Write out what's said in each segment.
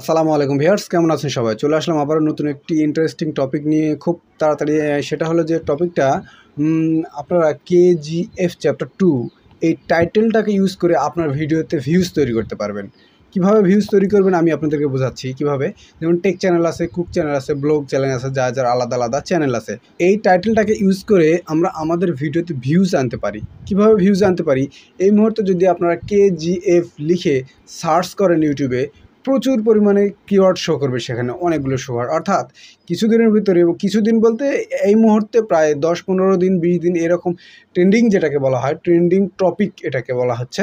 আসসালামু আলাইকুম ভিয়ার্স কেমন আছেন সবাই চলে আসলাম আবার নতুন একটি ইন্টারেস্টিং টপিক নিয়ে খুব তাড়াতাড়ি সেটা হলো যে টপিকটা আপনারা কেজিএফ চ্যাপ্টার টু এই টাইটেলটাকে ইউজ করে আপনার ভিডিওতে ভিউজ তৈরি করতে পারবেন কিভাবে ভিউজ তৈরি করবেন আমি আপনাদেরকে বোঝাচ্ছি কিভাবে যেমন টেক চ্যানেল আছে কুক চ্যানেল আছে ব্লগ চ্যানেল আছে যা যার আলাদা আলাদা চ্যানেল আছে এই টাইটেলটাকে ইউজ করে আমরা আমাদের ভিডিওতে ভিউজ আনতে পারি কিভাবে ভিউজ আনতে পারি এই মুহূর্তে যদি আপনারা কেজিএফ লিখে সার্চ করেন ইউটিউবে প্রচুর পরিমাণে কিওয়ার্ড শো করবে সেখানে অনেকগুলো শোয়ার অর্থাৎ কিছুদিনের ভিতরে কিছুদিন বলতে এই মুহূর্তে প্রায় দশ পনেরো দিন বিশ দিন এরকম ট্রেন্ডিং যেটাকে বলা হয় ট্রেন্ডিং টপিক এটাকে বলা হচ্ছে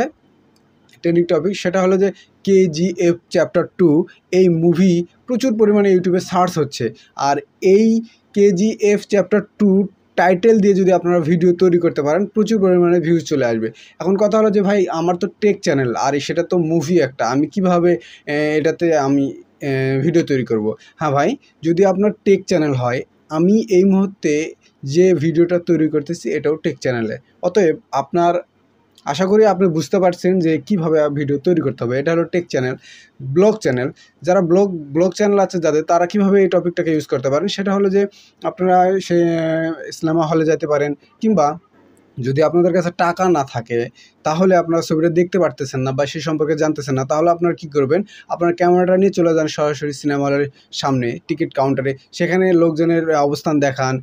ট্রেন্ডিং টপিক সেটা হলো যে কেজিএফ চ্যাপ্টার টু এই মুভি প্রচুর পরিমাণে ইউটিউবে সার্চ হচ্ছে আর এই কেজিএফ চ্যাপ্টার টু টাইটেল দিয়ে যদি আপনারা ভিডিও তৈরি করতে পারেন প্রচুর পরিমাণে ভিউজ চলে আসবে এখন কথা হলো যে ভাই আমার তো টেক চ্যানেল আর সেটা তো মুভি একটা আমি কিভাবে এটাতে আমি ভিডিও তৈরি করব। হ্যাঁ ভাই যদি আপনার টেক চ্যানেল হয় আমি এই মুহূর্তে যে ভিডিওটা তৈরি করতেছি এটাও টেক চ্যানেলে অতএব আপনার আশা করি আপনি বুঝতে পারছেন যে কিভাবে ভিডিও তৈরি করতে হবে এটা হলো টেক চ্যানেল ব্লগ চ্যানেল যারা ব্লগ ব্লগ চ্যানেল আছে যাদের তারা কিভাবে এই টপিকটাকে ইউজ করতে পারেন সেটা হলো যে আপনারা সে সিনেমা হলে যেতে পারেন কিংবা যদি আপনাদের কাছে টাকা না থাকে তাহলে আপনারা ছবিটা দেখতে পারতেছেন না বা সে সম্পর্কে জানতেছেন না তাহলে আপনারা কি করবেন আপনার ক্যামেরাটা নিয়ে চলে যান সরাসরি সিনেমা হলের সামনে টিকিট কাউন্টারে সেখানে লোকজনের অবস্থান দেখান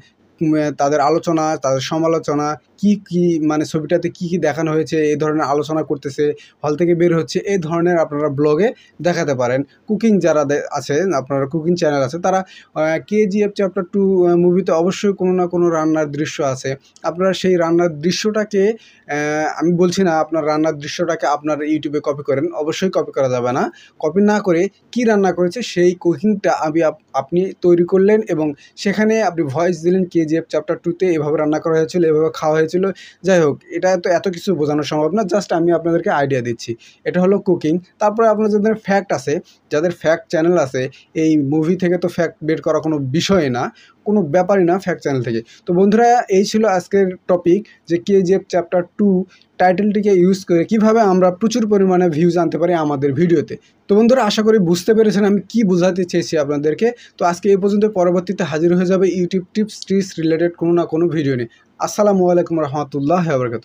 তাদের আলোচনা তাদের সমালোচনা কি কি মানে ছবিটাতে কি কি দেখানো হয়েছে এই ধরনের আলোচনা করতেছে হল থেকে বের হচ্ছে এই ধরনের আপনারা ব্লগে দেখাতে পারেন কুকিং যারা আছে আপনারা কুকিং চ্যানেল আছে তারা কেজিএফ চ্যাপ্টার টু মুভিতে অবশ্যই কোনো না কোনো রান্নার দৃশ্য আছে আপনারা সেই রান্নার দৃশ্যটাকে আমি বলছি না আপনার রান্নার দৃশ্যটাকে আপনার ইউটিউবে কপি করেন অবশ্যই কপি করা যাবে না কপি না করে কি রান্না করেছে সেই কুকিংটা আমি আপনি তৈরি করলেন এবং সেখানে আপনি ভয়েস দিলেন কে কেজিএফ চ্যাপ্টার টুতে এভাবে রান্না করা হয়েছিল এভাবে খাওয়া হয়েছিল যাই হোক এটা তো এত কিছু বোঝানো সম্ভব না জাস্ট আমি আপনাদেরকে আইডিয়া দিচ্ছি এটা হলো কুকিং তারপরে আপনার যাদের ফ্যাক্ট আছে যাদের ফ্যাক্ট চ্যানেল আছে এই মুভি থেকে তো ফ্যাক্ট বের করা কোনো বিষয় না কোনো ব্যাপারই না ফ্যাক্ট চ্যানেল থেকে তো বন্ধুরা এই ছিল আজকের টপিক যে কেজিএফ চ্যাপ্টার টু টাইটেলটিকে ইউজ করে কিভাবে আমরা প্রচুর পরিমাণে ভিউজ জানতে পারি আমাদের ভিডিওতে তো বন্ধুরা আশা করি বুঝতে পেরেছেন আমি কি বোঝাতে চেয়েছি আপনাদেরকে তো আজকে এই পর্যন্ত পরবর্তীতে হাজির হয়ে যাবে ইউটিউব টিপস টিপস রিলেটেড কোনো না কোনো ভিডিও নিয়ে আসসালামু আলাইকুম রহমতুল্লাহ বরকাত